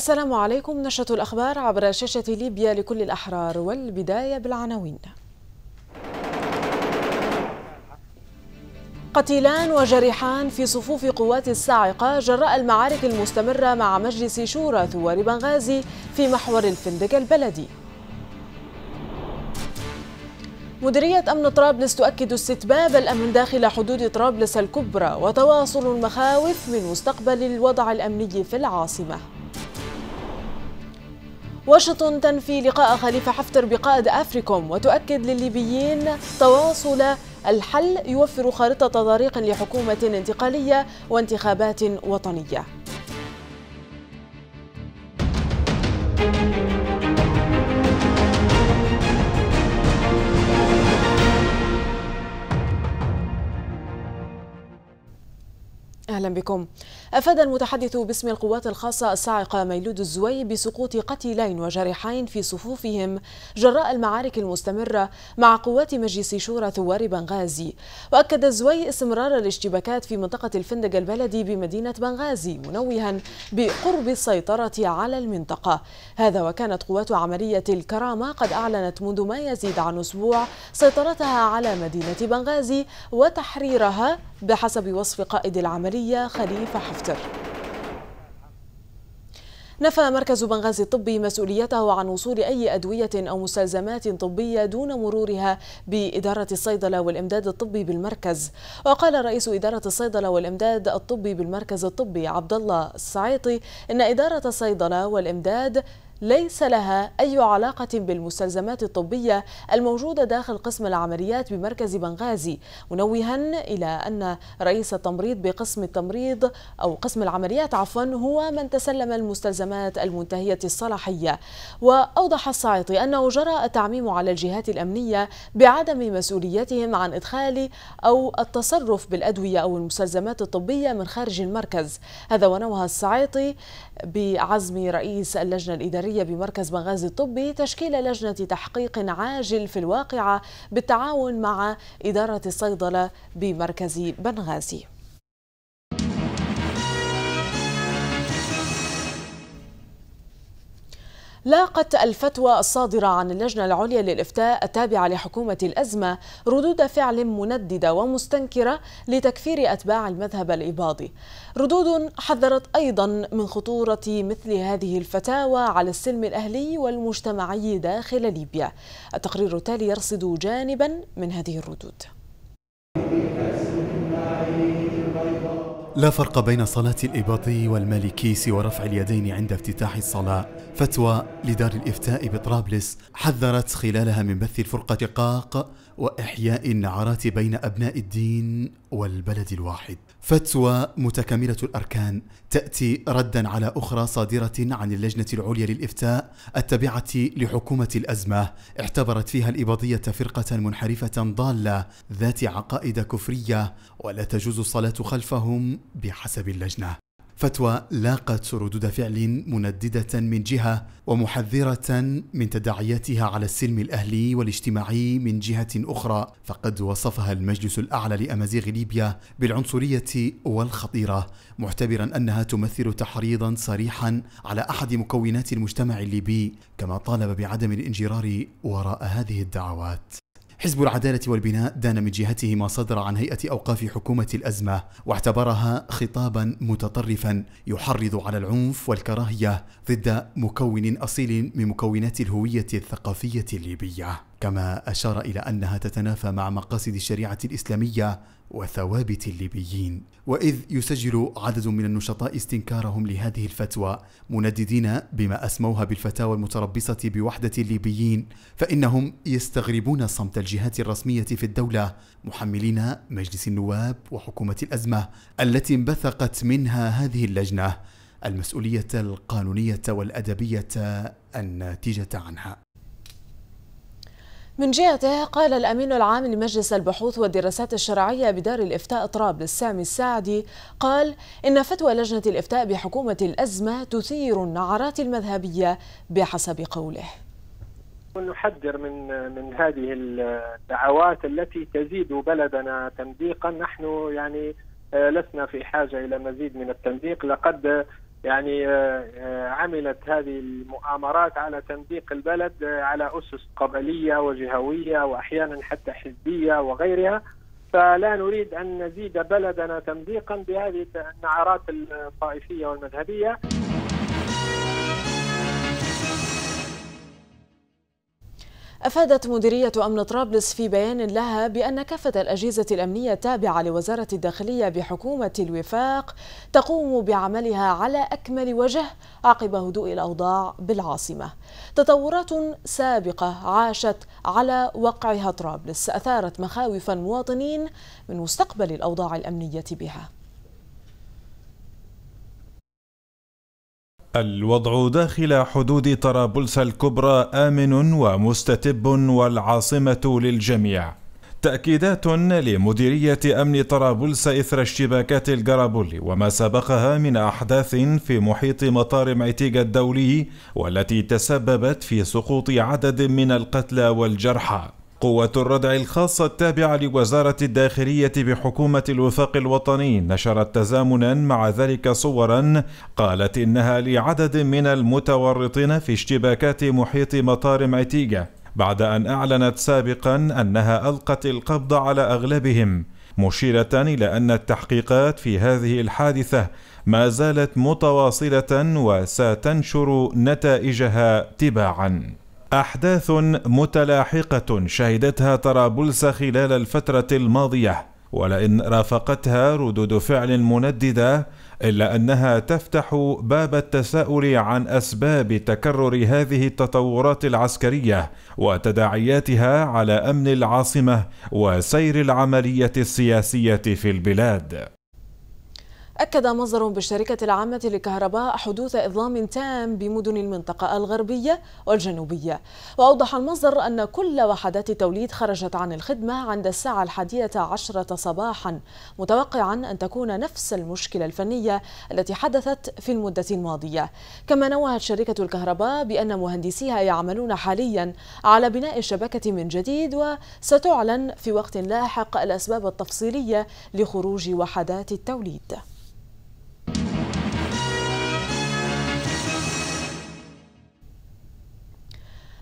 السلام عليكم نشرة الأخبار عبر شاشة ليبيا لكل الأحرار والبداية بالعناوين قتيلان وجريحان في صفوف قوات الصاعقة جراء المعارك المستمرة مع مجلس شورى ثوار بنغازي في محور الفندق البلدي مديرية أمن طرابلس تؤكد استتباب الأمن داخل حدود طرابلس الكبرى وتواصل المخاوف من مستقبل الوضع الأمني في العاصمة واشنطن تنفي لقاء خليفة حفتر بقائد أفريكوم وتؤكد للليبيين تواصل الحل يوفر خارطة طريق لحكومة انتقالية وانتخابات وطنية اهلا بكم أفاد المتحدث باسم القوات الخاصة الصاعقة ميلود الزوي بسقوط قتيلين وجريحين في صفوفهم جراء المعارك المستمرة مع قوات مجلس شورى ثوار بنغازي وأكد الزوي استمرار الاشتباكات في منطقة الفندق البلدي بمدينة بنغازي منوها بقرب السيطرة على المنطقة هذا وكانت قوات عملية الكرامة قد أعلنت منذ ما يزيد عن أسبوع سيطرتها على مدينة بنغازي وتحريرها بحسب وصف قائد العملية خليفة حفظ الهليكوبتر نفى مركز بنغازي الطبي مسؤوليته عن وصول أي أدوية أو مستلزمات طبية دون مرورها بإدارة الصيدلة والإمداد الطبي بالمركز وقال رئيس إدارة الصيدلة والإمداد الطبي بالمركز الطبي عبد الله السعيطي إن إدارة الصيدلة والإمداد ليس لها أي علاقة بالمستلزمات الطبية الموجودة داخل قسم العمليات بمركز بنغازي منوها إلى أن رئيس التمريض بقسم التمريض أو قسم العمليات عفوا هو من تسلم المستلزمات المنتهية الصلاحية وأوضح الصعيطي أنه جرى التعميم على الجهات الأمنية بعدم مسؤوليتهم عن إدخال أو التصرف بالأدوية أو المستلزمات الطبية من خارج المركز هذا ونوه الصعيطي بعزم رئيس اللجنة الإدارية بمركز بنغازي الطبي تشكيل لجنة تحقيق عاجل في الواقعة بالتعاون مع إدارة الصيدلة بمركز بنغازي لاقت الفتوى الصادرة عن اللجنة العليا للإفتاء التابعة لحكومة الأزمة ردود فعل منددة ومستنكرة لتكفير أتباع المذهب الإباضي ردود حذرت أيضا من خطورة مثل هذه الفتاوى على السلم الأهلي والمجتمعي داخل ليبيا التقرير التالي يرصد جانبا من هذه الردود لا فرق بين صلاة الإباضي والمالكي سوى رفع اليدين عند افتتاح الصلاة فتوى لدار الإفتاء بطرابلس حذرت خلالها من بث الفرقة قاق وإحياء النعرات بين أبناء الدين والبلد الواحد فتوى متكاملة الأركان تأتي ردا على أخرى صادرة عن اللجنة العليا للإفتاء التابعة لحكومة الأزمة اعتبرت فيها الإباضية فرقة منحرفة ضالة ذات عقائد كفرية ولا تجوز الصلاة خلفهم بحسب اللجنة فتوى لاقت ردود فعل منددة من جهة ومحذرة من تداعياتها على السلم الأهلي والاجتماعي من جهة أخرى فقد وصفها المجلس الأعلى لأمازيغ ليبيا بالعنصرية والخطيرة معتبرا أنها تمثل تحريضا صريحا على أحد مكونات المجتمع الليبي كما طالب بعدم الانجرار وراء هذه الدعوات حزب العدالة والبناء دان من جهته ما صدر عن هيئة أوقاف حكومة الأزمة واعتبرها خطابا متطرفا يحرض على العنف والكراهية ضد مكون أصيل من مكونات الهوية الثقافية الليبية كما أشار إلى أنها تتنافى مع مقاصد الشريعة الإسلامية وثوابت الليبيين وإذ يسجل عدد من النشطاء استنكارهم لهذه الفتوى منددين بما أسموها بالفتاوى المتربصة بوحدة الليبيين فإنهم يستغربون صمت الجهات الرسمية في الدولة محملين مجلس النواب وحكومة الأزمة التي انبثقت منها هذه اللجنة المسؤولية القانونية والأدبية الناتجة عنها من جهته قال الأمين العام لمجلس البحوث والدراسات الشرعية بدار الإفتاء طراب سامي السعدي قال إن فتوى لجنة الإفتاء بحكومة الأزمة تثير النعرات المذهبية بحسب قوله نحذر من من هذه الدعوات التي تزيد بلدنا تنبيقا نحن يعني آه، لسنا في حاجه الى مزيد من التنسيق لقد يعني آه، آه، عملت هذه المؤامرات على تنديق البلد آه، على أسس قبلية وجهوية وأحيانا حتى حزبية وغيرها فلا نريد أن نزيد بلدنا تمزيقا بهذه النعرات الطائفية والمذهبية أفادت مديرية أمن طرابلس في بيان لها بأن كافة الأجهزة الأمنية التابعة لوزارة الداخلية بحكومة الوفاق تقوم بعملها على أكمل وجه عقب هدوء الأوضاع بالعاصمة. تطورات سابقة عاشت على وقعها طرابلس أثارت مخاوف المواطنين من مستقبل الأوضاع الأمنية بها. الوضع داخل حدود طرابلس الكبرى آمن ومستتب والعاصمة للجميع. تأكيدات لمديرية أمن طرابلس إثر اشتباكات الجرابلي وما سبقها من أحداث في محيط مطار معتيقة الدولي والتي تسببت في سقوط عدد من القتلى والجرحى. قوة الردع الخاصة التابعة لوزارة الداخلية بحكومة الوفاق الوطني نشرت تزامنا مع ذلك صورا قالت إنها لعدد من المتورطين في اشتباكات محيط مطار معتيقة بعد أن أعلنت سابقا أنها ألقت القبض على أغلبهم مشيرة إلى أن التحقيقات في هذه الحادثة ما زالت متواصلة وستنشر نتائجها تباعاً أحداث متلاحقة شهدتها طرابلس خلال الفترة الماضية ولئن رافقتها ردود فعل منددة إلا أنها تفتح باب التساؤل عن أسباب تكرر هذه التطورات العسكرية وتداعياتها على أمن العاصمة وسير العملية السياسية في البلاد أكد مصدر بالشركة العامة للكهرباء حدوث إظلام تام بمدن المنطقة الغربية والجنوبية وأوضح المصدر أن كل وحدات التوليد خرجت عن الخدمة عند الساعة الحادية عشرة صباحا متوقعا أن تكون نفس المشكلة الفنية التي حدثت في المدة الماضية كما نوهت شركة الكهرباء بأن مهندسيها يعملون حاليا على بناء الشبكة من جديد وستعلن في وقت لاحق الأسباب التفصيلية لخروج وحدات التوليد Thank you.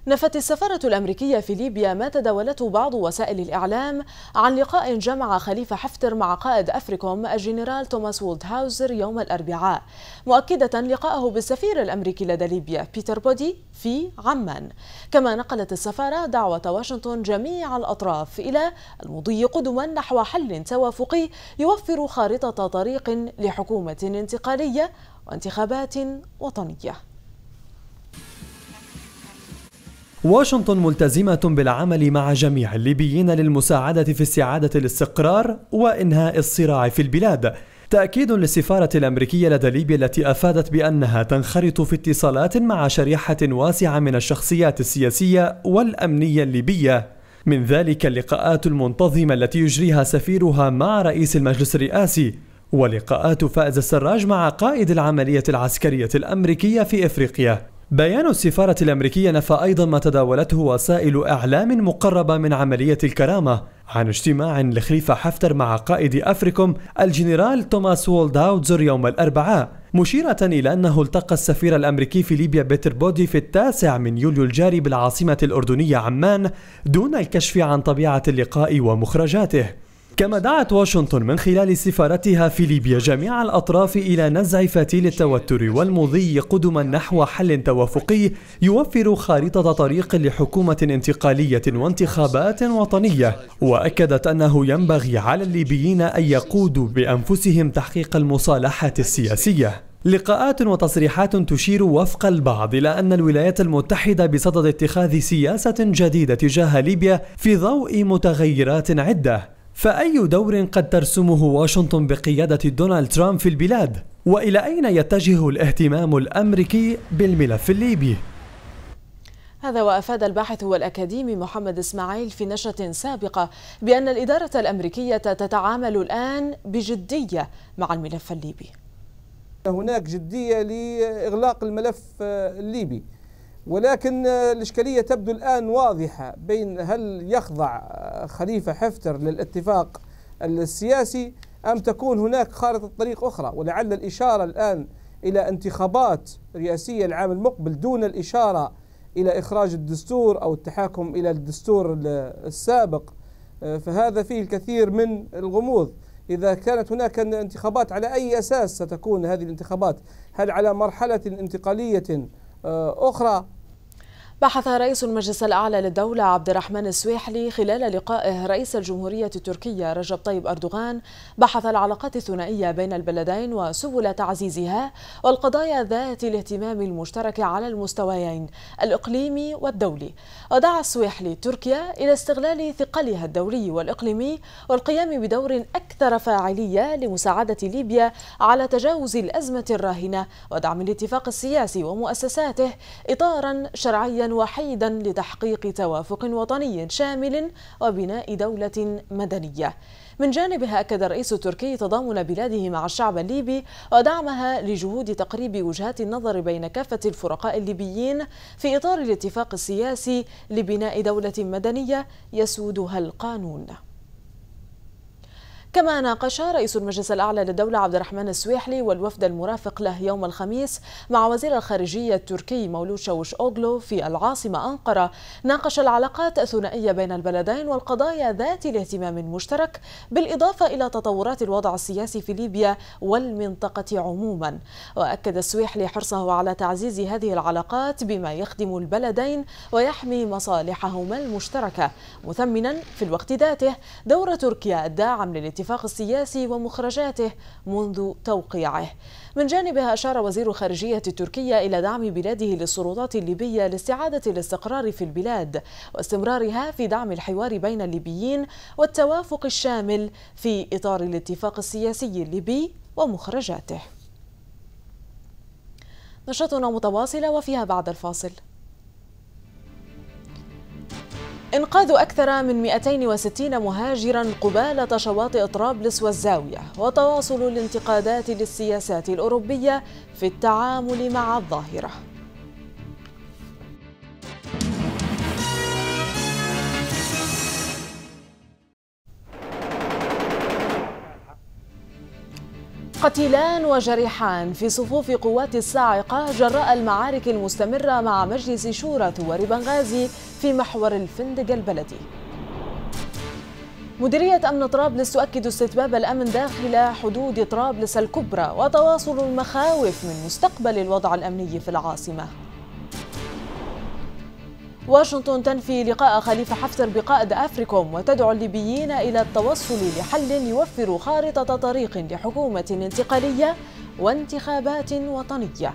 نفت السفارة الأمريكية في ليبيا ما تداولته بعض وسائل الإعلام عن لقاء جمع خليفة حفتر مع قائد أفريكوم الجنرال توماس وولدهاوزر يوم الأربعاء مؤكدة لقاءه بالسفير الأمريكي لدى ليبيا بيتر بودي في عمان كما نقلت السفارة دعوة واشنطن جميع الأطراف إلى المضي قدما نحو حل توافقي يوفر خارطة طريق لحكومة انتقالية وانتخابات وطنية واشنطن ملتزمة بالعمل مع جميع الليبيين للمساعدة في استعادة الاستقرار وإنهاء الصراع في البلاد. تأكيد للسفارة الأمريكية لدى ليبيا التي أفادت بأنها تنخرط في اتصالات مع شريحة واسعة من الشخصيات السياسية والأمنية الليبية من ذلك اللقاءات المنتظمة التي يجريها سفيرها مع رئيس المجلس الرئاسي ولقاءات فائز السراج مع قائد العملية العسكرية الأمريكية في إفريقيا بيان السفارة الأمريكية نفى أيضا ما تداولته وسائل أعلام مقربة من عملية الكرامة عن اجتماع لخليفة حفتر مع قائد أفريكم الجنرال توماس وولداوتزر يوم الأربعاء مشيرة إلى أنه التقى السفير الأمريكي في ليبيا بيتر بودي في التاسع من يوليو الجاري بالعاصمة الأردنية عمان دون الكشف عن طبيعة اللقاء ومخرجاته كما دعت واشنطن من خلال سفارتها في ليبيا جميع الأطراف إلى نزع فتيل التوتر والمضي قدما نحو حل توافقي يوفر خارطة طريق لحكومة انتقالية وانتخابات وطنية وأكدت أنه ينبغي على الليبيين أن يقودوا بأنفسهم تحقيق المصالحات السياسية لقاءات وتصريحات تشير وفق البعض إلى أن الولايات المتحدة بصدد اتخاذ سياسة جديدة تجاه ليبيا في ضوء متغيرات عدة فأي دور قد ترسمه واشنطن بقيادة دونالد ترامب في البلاد؟ وإلى أين يتجه الاهتمام الأمريكي بالملف الليبي؟ هذا وأفاد الباحث والأكاديمي محمد إسماعيل في نشرة سابقة بأن الإدارة الأمريكية تتعامل الآن بجدية مع الملف الليبي هناك جدية لإغلاق الملف الليبي ولكن الإشكالية تبدو الآن واضحة بين هل يخضع خليفة حفتر للاتفاق السياسي أم تكون هناك خارطة طريق أخرى ولعل الإشارة الآن إلى انتخابات رئاسية العام المقبل دون الإشارة إلى إخراج الدستور أو التحاكم إلى الدستور السابق فهذا فيه الكثير من الغموض إذا كانت هناك انتخابات على أي أساس ستكون هذه الانتخابات هل على مرحلة انتقالية آه، أخرى بحث رئيس المجلس الأعلى للدولة عبد الرحمن السويحلي خلال لقائه رئيس الجمهورية التركية رجب طيب أردوغان بحث العلاقات الثنائية بين البلدين وسبل تعزيزها والقضايا ذات الاهتمام المشترك على المستويين الإقليمي والدولي ودعا السويحلي تركيا إلى استغلال ثقلها الدولي والإقليمي والقيام بدور أكثر فاعلية لمساعدة ليبيا على تجاوز الأزمة الراهنة ودعم الاتفاق السياسي ومؤسساته إطارا شرعيا وحيدا لتحقيق توافق وطني شامل وبناء دولة مدنية من جانبها أكد الرئيس التركي تضامن بلاده مع الشعب الليبي ودعمها لجهود تقريب وجهات النظر بين كافة الفرقاء الليبيين في إطار الاتفاق السياسي لبناء دولة مدنية يسودها القانون كما ناقش رئيس المجلس الأعلى للدولة عبد الرحمن السويحلي والوفد المرافق له يوم الخميس مع وزير الخارجية التركي مولود شوش أوغلو في العاصمة أنقرة ناقش العلاقات الثنائية بين البلدين والقضايا ذات الاهتمام المشترك بالإضافة إلى تطورات الوضع السياسي في ليبيا والمنطقة عموما وأكد السويحلي حرصه على تعزيز هذه العلاقات بما يخدم البلدين ويحمي مصالحهما المشتركة مثمنا في الوقت ذاته دور تركيا الداعم للاتفاق الاتفاق السياسي ومخرجاته منذ توقيعه من جانبها أشار وزير خارجية تركيا إلى دعم بلاده للسلطات الليبية لاستعادة الاستقرار في البلاد واستمرارها في دعم الحوار بين الليبيين والتوافق الشامل في إطار الاتفاق السياسي الليبي ومخرجاته نشاطنا متواصلة وفيها بعد الفاصل إنقاذ أكثر من 260 مهاجرا قبالة شواطئ طرابلس والزاوية وتواصل الانتقادات للسياسات الأوروبية في التعامل مع الظاهرة قتيلان وجريحان في صفوف قوات الصاعقة جراء المعارك المستمرة مع مجلس شورى ثوار بنغازي في محور الفندق البلدي مديرية أمن طرابلس تؤكد استتباب الأمن داخل حدود طرابلس الكبرى وتواصل المخاوف من مستقبل الوضع الأمني في العاصمة واشنطن تنفي لقاء خليفة حفتر بقائد أفريكوم وتدعو الليبيين إلى التوصل لحل يوفر خارطة طريق لحكومة انتقالية وانتخابات وطنية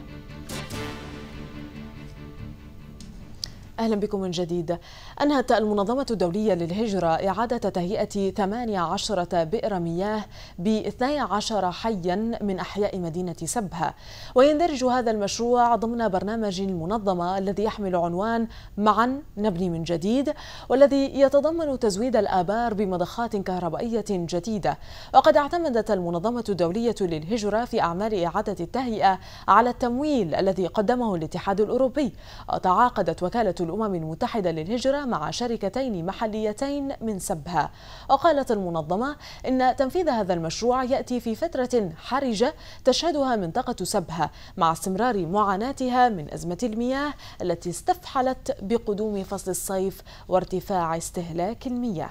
أهلا بكم من جديد أنهت المنظمة الدولية للهجرة إعادة تهيئة 18 بئر مياه ب 12 حيا من أحياء مدينة سبها ويندرج هذا المشروع ضمن برنامج المنظمة الذي يحمل عنوان معا نبني من جديد والذي يتضمن تزويد الآبار بمضخات كهربائية جديدة وقد اعتمدت المنظمة الدولية للهجرة في أعمال إعادة التهيئة على التمويل الذي قدمه الاتحاد الأوروبي وتعاقدت وكالة الأمم المتحدة للهجرة مع شركتين محليتين من سبها وقالت المنظمة إن تنفيذ هذا المشروع يأتي في فترة حرجة تشهدها منطقة سبها مع استمرار معاناتها من أزمة المياه التي استفحلت بقدوم فصل الصيف وارتفاع استهلاك المياه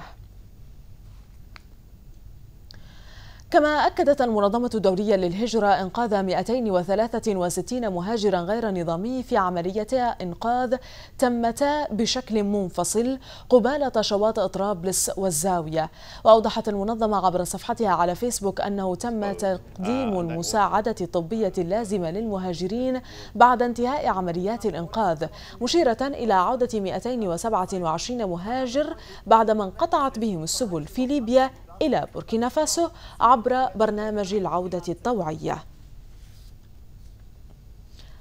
كما أكدت المنظمة الدولية للهجرة إنقاذ 263 مهاجرا غير نظامي في عمليتها إنقاذ تمتا بشكل منفصل قبالة شواطئ طرابلس والزاوية وأوضحت المنظمة عبر صفحتها على فيسبوك أنه تم آه، تقديم نعم. المساعدة الطبية اللازمة للمهاجرين بعد انتهاء عمليات الإنقاذ مشيرة إلى عودة 227 مهاجر بعدما انقطعت بهم السبل في ليبيا إلى بوركينا فاسو عبر برنامج العودة الطوعية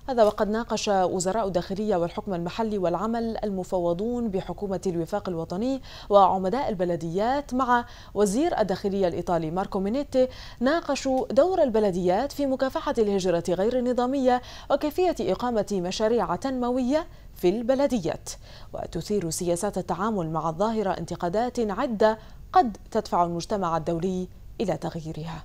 هذا وقد ناقش وزراء الداخلية والحكم المحلي والعمل المفوضون بحكومة الوفاق الوطني وعمداء البلديات مع وزير الداخلية الإيطالي ماركو مينيتي ناقشوا دور البلديات في مكافحة الهجرة غير النظامية وكيفية إقامة مشاريع تنموية في البلديات وتثير سياسات التعامل مع الظاهرة انتقادات عدة قد تدفع المجتمع الدولي إلى تغييرها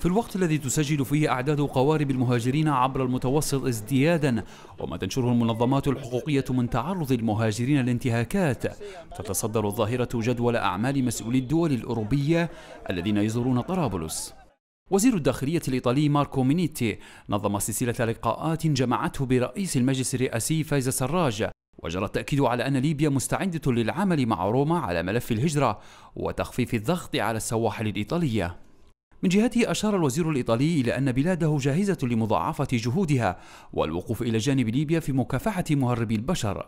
في الوقت الذي تسجل فيه أعداد قوارب المهاجرين عبر المتوسط ازديادا وما تنشره المنظمات الحقوقية من تعرض المهاجرين لانتهاكات تتصدر الظاهرة جدول أعمال مسؤولي الدول الأوروبية الذين يزورون طرابلس وزير الداخلية الإيطالي ماركو مينيتي نظم سلسلة لقاءات جمعته برئيس المجلس الرئاسي فايز سراج وجرى التأكيد على أن ليبيا مستعدة للعمل مع روما على ملف الهجرة وتخفيف الضغط على السواحل الإيطالية من جهته أشار الوزير الإيطالي إلى أن بلاده جاهزة لمضاعفة جهودها والوقوف إلى جانب ليبيا في مكافحة مهربي البشر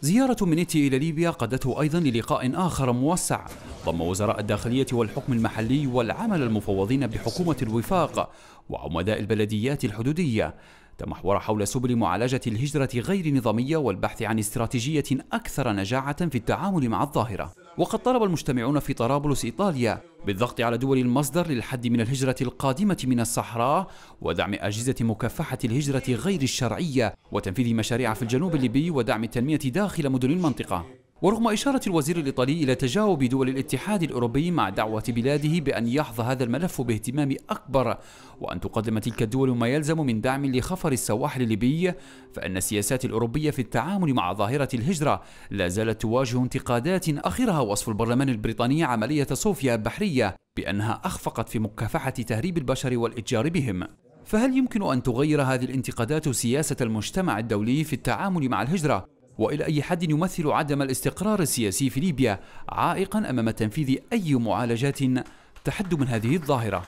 زيارة منيتي إلى ليبيا قادته أيضا للقاء آخر موسع ضم وزراء الداخلية والحكم المحلي والعمل المفوضين بحكومة الوفاق وعمداء البلديات الحدودية تمحور حول سبل معالجة الهجرة غير نظامية والبحث عن استراتيجية أكثر نجاعة في التعامل مع الظاهرة وقد طلب المجتمعون في طرابلس إيطاليا بالضغط على دول المصدر للحد من الهجرة القادمة من الصحراء ودعم أجهزة مكافحة الهجرة غير الشرعية وتنفيذ مشاريع في الجنوب الليبي ودعم التنمية داخل مدن المنطقة ورغم إشارة الوزير الإيطالي إلى تجاوب دول الاتحاد الأوروبي مع دعوة بلاده بأن يحظى هذا الملف باهتمام أكبر وأن تقدم تلك الدول ما يلزم من دعم لخفر السواحل الليبي فإن السياسات الأوروبية في التعامل مع ظاهرة الهجرة لا زالت تواجه انتقادات أخرها وصف البرلمان البريطاني عملية صوفيا البحرية بأنها أخفقت في مكافحة تهريب البشر والإتجار بهم فهل يمكن أن تغير هذه الانتقادات سياسة المجتمع الدولي في التعامل مع الهجرة والى اي حد يمثل عدم الاستقرار السياسي في ليبيا عائقا امام تنفيذ اي معالجات تحد من هذه الظاهره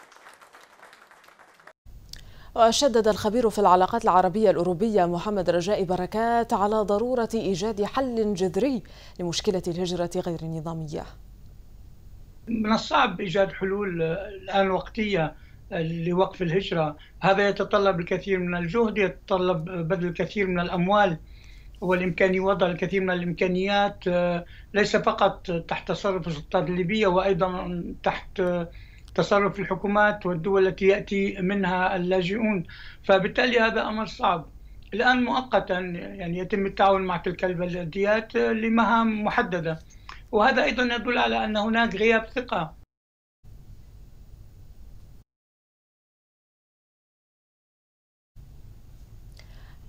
وشدد الخبير في العلاقات العربية الأوروبية محمد رجاء بركات على ضرورة إيجاد حل جذري لمشكلة الهجرة غير النظامية من الصعب إيجاد حلول الآن وقتية لوقف الهجرة هذا يتطلب الكثير من الجهد يتطلب بذل الكثير من الأموال والإمكاني وضع الكثير من الإمكانيات آه، ليس فقط تحت تصرف السلطات الليبية وأيضا تحت آه، تصرف الحكومات والدول التي يأتي منها اللاجئون فبالتالي هذا أمر صعب الآن مؤقتا يعني يتم التعاون مع تلك البلديات آه، لمهام محددة وهذا أيضا يدل على أن هناك غياب ثقة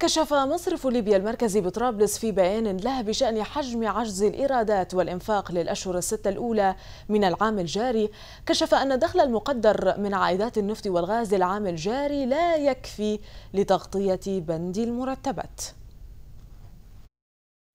كشف مصرف ليبيا المركزي بطرابلس في بيان له بشأن حجم عجز الإيرادات والإنفاق للأشهر الستة الأولى من العام الجاري كشف أن الدخل المقدر من عائدات النفط والغاز العام الجاري لا يكفي لتغطية بند المرتبات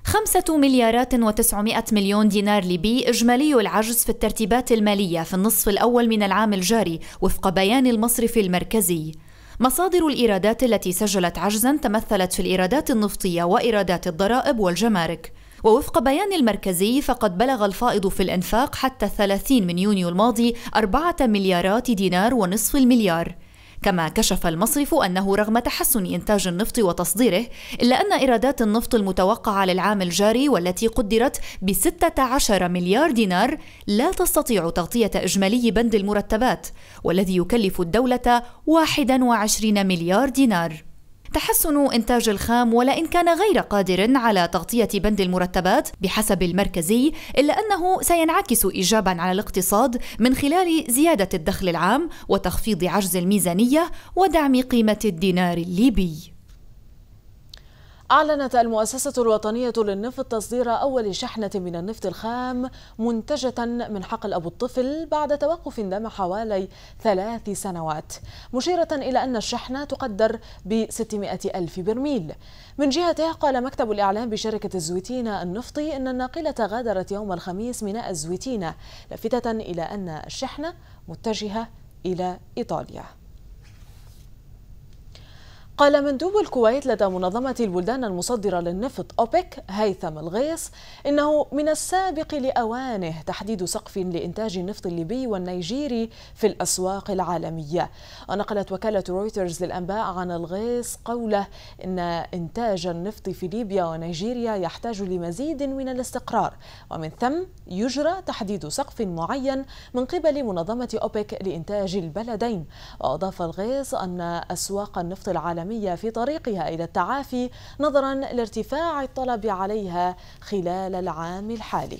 خمسة مليارات وتسعمائة مليون دينار ليبي إجمالي العجز في الترتيبات المالية في النصف الأول من العام الجاري وفق بيان المصرف المركزي مصادر الإيرادات التي سجلت عجزا تمثلت في الإيرادات النفطية وإيرادات الضرائب والجمارك ووفق بيان المركزي فقد بلغ الفائض في الإنفاق حتى 30 من يونيو الماضي 4 مليارات دينار ونصف المليار كما كشف المصرف أنه رغم تحسن إنتاج النفط وتصديره إلا أن إيرادات النفط المتوقعة للعام الجاري والتي قدرت ب 16 مليار دينار لا تستطيع تغطية إجمالي بند المرتبات والذي يكلف الدولة 21 مليار دينار تحسن إنتاج الخام ان كان غير قادر على تغطية بند المرتبات بحسب المركزي إلا أنه سينعكس إيجابا على الاقتصاد من خلال زيادة الدخل العام وتخفيض عجز الميزانية ودعم قيمة الدينار الليبي أعلنت المؤسسة الوطنية للنفط تصدير أول شحنة من النفط الخام منتجة من حقل أبو الطفل بعد توقف دام حوالي ثلاث سنوات مشيرة إلى أن الشحنة تقدر ب 600 ألف برميل من جهته قال مكتب الإعلام بشركة الزويتينة النفطي أن الناقلة غادرت يوم الخميس ميناء الزويتينة لافتة إلى أن الشحنة متجهة إلى إيطاليا قال مندوب الكويت لدى منظمة البلدان المصدرة للنفط أوبك هيثم الغيص إنه من السابق لأوانه تحديد سقف لإنتاج النفط الليبي والنيجيري في الأسواق العالمية ونقلت وكالة رويترز للأنباء عن الغيص قوله إن إنتاج النفط في ليبيا ونيجيريا يحتاج لمزيد من الاستقرار ومن ثم يجرى تحديد سقف معين من قبل منظمة أوبك لإنتاج البلدين وأضاف الغيص أن أسواق النفط العالمية العالمية في طريقها إلى التعافي نظرا لارتفاع الطلب عليها خلال العام الحالي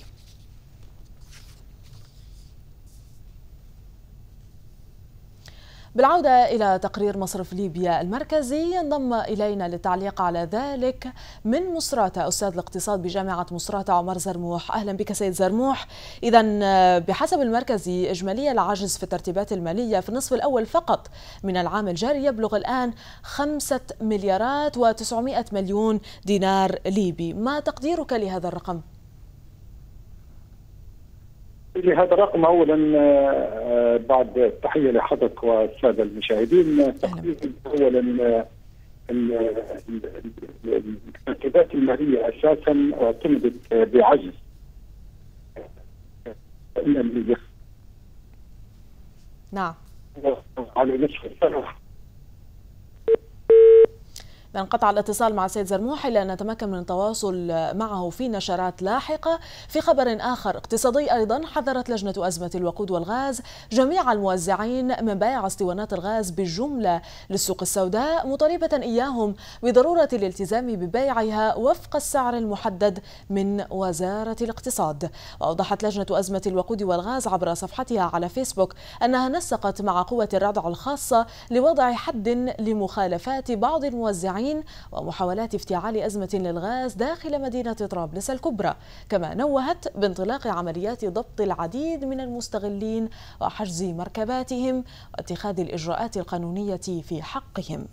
بالعودة إلى تقرير مصرف ليبيا المركزي ينضم إلينا للتعليق على ذلك من مصراتة أستاذ الاقتصاد بجامعة مصراتة عمر زرموح أهلا بك سيد زرموح إذا بحسب المركزي إجمالي العجز في الترتيبات المالية في النصف الأول فقط من العام الجاري يبلغ الآن 5 مليارات و900 مليون دينار ليبي ما تقديرك لهذا الرقم؟ لهذا الرقم اولا آه، آه، بعد التحيه لحضرتك والساده المشاهدين تقريبا اولا آه، المرتبات الماليه اساسا اعتمدت بعجز نعم على نصف السنه انقطع الاتصال مع السيد زرموح إلا أن نتمكن من التواصل معه في نشرات لاحقة في خبر آخر اقتصادي أيضا حذرت لجنة أزمة الوقود والغاز جميع الموزعين من بيع اسطوانات الغاز بالجملة للسوق السوداء مطالبة إياهم بضرورة الالتزام ببيعها وفق السعر المحدد من وزارة الاقتصاد وأوضحت لجنة أزمة الوقود والغاز عبر صفحتها على فيسبوك أنها نسقت مع قوة الردع الخاصة لوضع حد لمخالفات بعض الموزعين التعيين ومحاولات افتعال أزمة للغاز داخل مدينة طرابلس الكبرى كما نوهت بانطلاق عمليات ضبط العديد من المستغلين وحجز مركباتهم واتخاذ الإجراءات القانونية في حقهم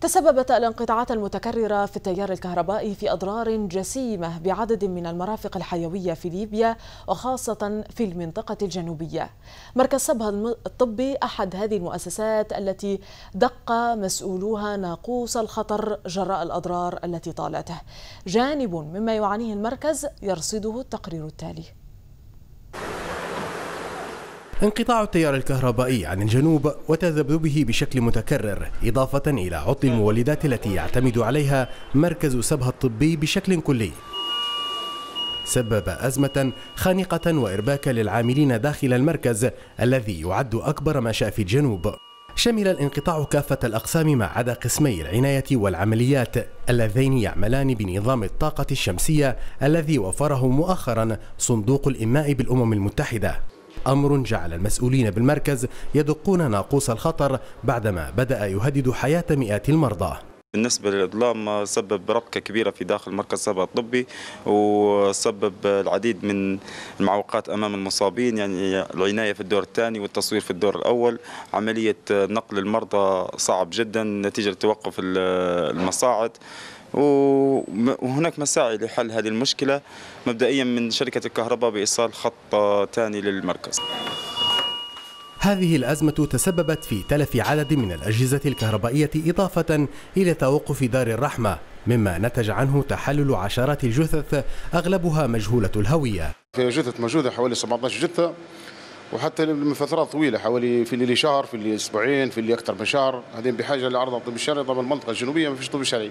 تسببت الانقطاعات المتكررة في التيار الكهربائي في أضرار جسيمة بعدد من المرافق الحيوية في ليبيا وخاصة في المنطقة الجنوبية مركز صبها الطبي أحد هذه المؤسسات التي دق مسؤولوها ناقوس الخطر جراء الأضرار التي طالته جانب مما يعانيه المركز يرصده التقرير التالي انقطاع التيار الكهربائي عن الجنوب وتذبذبه بشكل متكرر إضافة إلى عطل المولدات التي يعتمد عليها مركز سبها الطبي بشكل كلي سبب أزمة خانقة وإرباكا للعاملين داخل المركز الذي يعد أكبر ما شاء في الجنوب شمل الانقطاع كافة الأقسام ما عدا قسمي العناية والعمليات اللذين يعملان بنظام الطاقة الشمسية الذي وفره مؤخرا صندوق الإنماء بالأمم المتحدة أمر جعل المسؤولين بالمركز يدقون ناقوس الخطر بعدما بدأ يهدد حياة مئات المرضى بالنسبة للإظلام سبب ربكة كبيرة في داخل مركز سبا الطبي وسبب العديد من المعوقات أمام المصابين يعني العناية في الدور الثاني والتصوير في الدور الأول عملية نقل المرضى صعب جدا نتيجة توقف المصاعد وهناك مساعي لحل هذه المشكلة مبدئيا من شركة الكهرباء بإيصال خط ثاني للمركز هذه الأزمة تسببت في تلف عدد من الأجهزة الكهربائية إضافة إلى توقف دار الرحمة مما نتج عنه تحلل عشرات الجثث أغلبها مجهولة الهوية في جثث موجودة حوالي 17 جثة وحتى من فترات طويله حوالي في اللي شهر في اللي اسبوعين في اللي اكثر من شهر هذين بحاجه لعرض الطب الشرعي طبعا المنطقه الجنوبيه ما فيش طب شرعي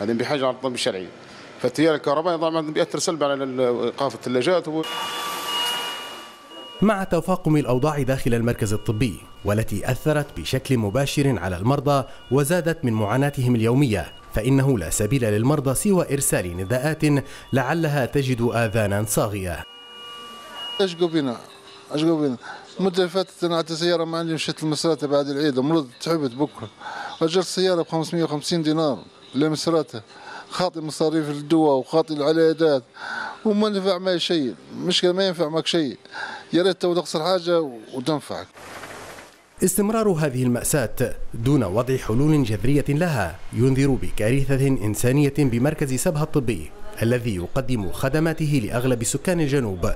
هذه بحاجه على الطب الشرعي فالتيار الكهربائي طبعا بيأثر سلبا على ايقاف الثلاجات مع تفاقم الأوضاع داخل المركز الطبي والتي أثرت بشكل مباشر على المرضى وزادت من معاناتهم اليومية فإنه لا سبيل للمرضى سوى إرسال نداءات لعلها تجد آذانا صاغية أشقوا بنا أشقوا بنا المدة اللي فاتت أنا عدت سيارة ما عندي مشيت المسرات بعد العيد ومرضت تعبت بكرة أجرت سيارة ب 550 دينار لمسرته خاطي مصاريف الدواء وخاطي العلاجات وما نفع ما شيء مشكلة ما ينفع معك شيء يا ريت تو تقصر حاجة وتنفعك استمرار هذه المأساة دون وضع حلول جذرية لها ينذر بكارثة إنسانية بمركز سبها الطبي الذي يقدم خدماته لأغلب سكان الجنوب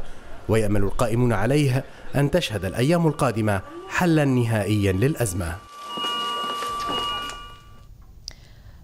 ويأمل القائمون عليه أن تشهد الأيام القادمة حلا نهائيا للأزمة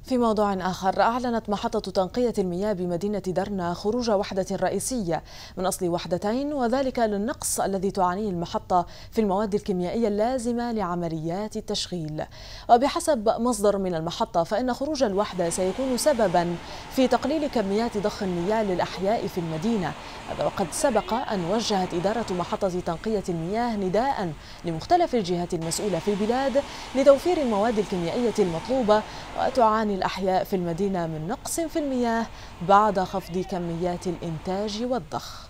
في موضوع آخر أعلنت محطة تنقية المياه بمدينة درنا خروج وحدة رئيسية من أصل وحدتين وذلك للنقص الذي تعانيه المحطة في المواد الكيميائية اللازمة لعمليات التشغيل وبحسب مصدر من المحطة فإن خروج الوحدة سيكون سببا في تقليل كميات ضخ المياه للأحياء في المدينة هذا وقد سبق أن وجهت إدارة محطة تنقية المياه نداء لمختلف الجهات المسؤولة في البلاد لتوفير المواد الكيميائية المطلوبة وتعاني الأحياء في المدينة من نقص في المياه بعد خفض كميات الإنتاج والضخ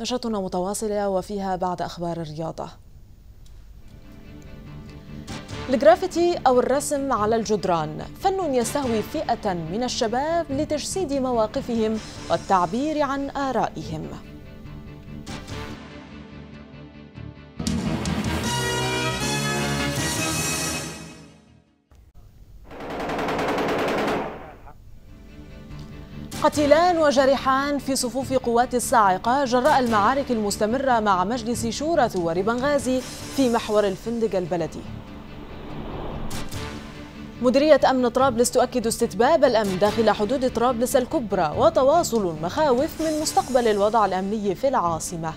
نشرتنا متواصلة وفيها بعد أخبار الرياضة الجرافيتي أو الرسم على الجدران فن يستهوي فئة من الشباب لتجسيد مواقفهم والتعبير عن آرائهم قتلان وجريحان في صفوف قوات الصاعقة جراء المعارك المستمرة مع مجلس شورى ثوار بنغازي في محور الفندق البلدي مديرية أمن طرابلس تؤكد استتباب الأمن داخل حدود طرابلس الكبرى وتواصل المخاوف من مستقبل الوضع الأمني في العاصمة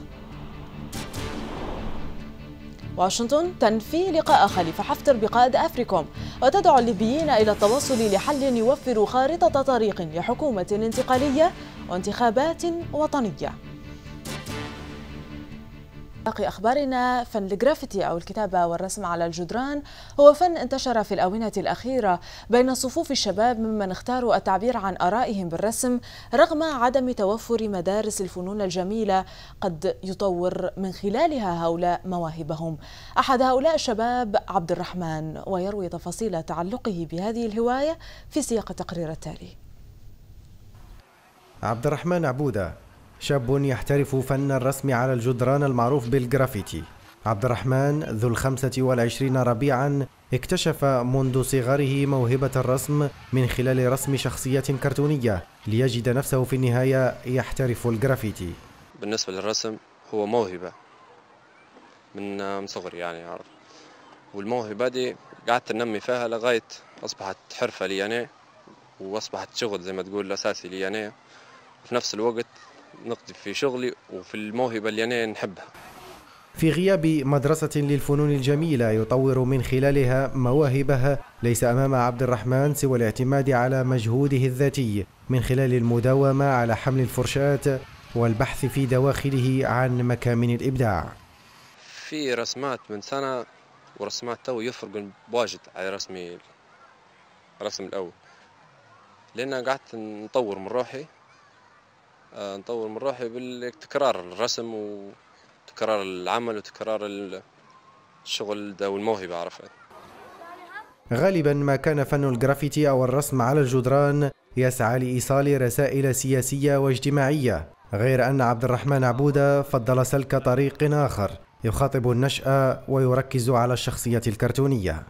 واشنطن تنفي لقاء خليفة حفتر بقائد أفريكوم وتدعو الليبيين إلى التوصل لحل يوفر خارطة طريق لحكومة انتقالية وانتخابات وطنية باقي أخبارنا فن الجرافيتي أو الكتابة والرسم على الجدران هو فن انتشر في الآونة الأخيرة بين صفوف الشباب ممن اختاروا التعبير عن آرائهم بالرسم رغم عدم توفر مدارس الفنون الجميلة قد يطور من خلالها هؤلاء مواهبهم أحد هؤلاء الشباب عبد الرحمن ويروي تفاصيل تعلقه بهذه الهواية في سياق التقرير التالي عبد الرحمن عبوده شاب يحترف فن الرسم على الجدران المعروف بالجرافيتي عبد الرحمن ذو الخمسة والعشرين ربيعا اكتشف منذ صغره موهبة الرسم من خلال رسم شخصيات كرتونية ليجد نفسه في النهاية يحترف الجرافيتي بالنسبة للرسم هو موهبة من صغري يعني عارف والموهبة دي قعدت ننمي فيها لغاية أصبحت حرفة لي أنا يعني، وأصبحت شغل زي ما تقول أساسي لي أنا يعني. وفي نفس الوقت نقضي في شغلي وفي الموهبة اللي أنا نحبها في غياب مدرسة للفنون الجميلة يطور من خلالها مواهبها ليس أمام عبد الرحمن سوى الاعتماد على مجهوده الذاتي من خلال المداومة على حمل الفرشاة والبحث في دواخله عن مكامن الإبداع في رسمات من سنة ورسمات تو يفرق بواجد على رسمي الرسم الأول لأن قعدت نطور من روحي آه، نطور من روحي بالتكرار الرسم وتكرار العمل وتكرار الشغل ده والموهبة عرفت غالبا ما كان فن الجرافيتي أو الرسم على الجدران يسعى لإيصال رسائل سياسية واجتماعية غير أن عبد الرحمن عبودة فضل سلك طريق آخر يخاطب النشأة ويركز على الشخصية الكرتونية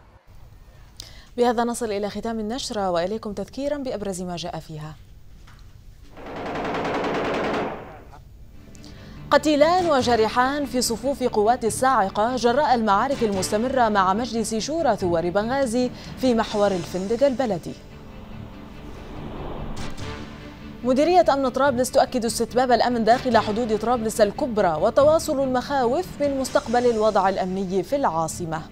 بهذا نصل إلى ختام النشرة وإليكم تذكيرا بأبرز ما جاء فيها قتيلان وجريحان في صفوف قوات الصاعقة جراء المعارك المستمرة مع مجلس شورى ثوار بنغازي في محور الفندق البلدي مديرية أمن طرابلس تؤكد استتباب الأمن داخل حدود طرابلس الكبرى وتواصل المخاوف من مستقبل الوضع الأمني في العاصمة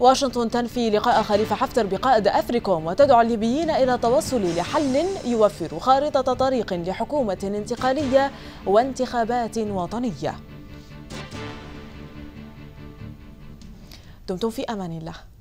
واشنطن تنفي لقاء خليفة حفتر بقائد أفريكوم وتدعو الليبيين إلى التوصل لحل يوفر خارطة طريق لحكومة انتقالية وانتخابات وطنية دمتم في أمان الله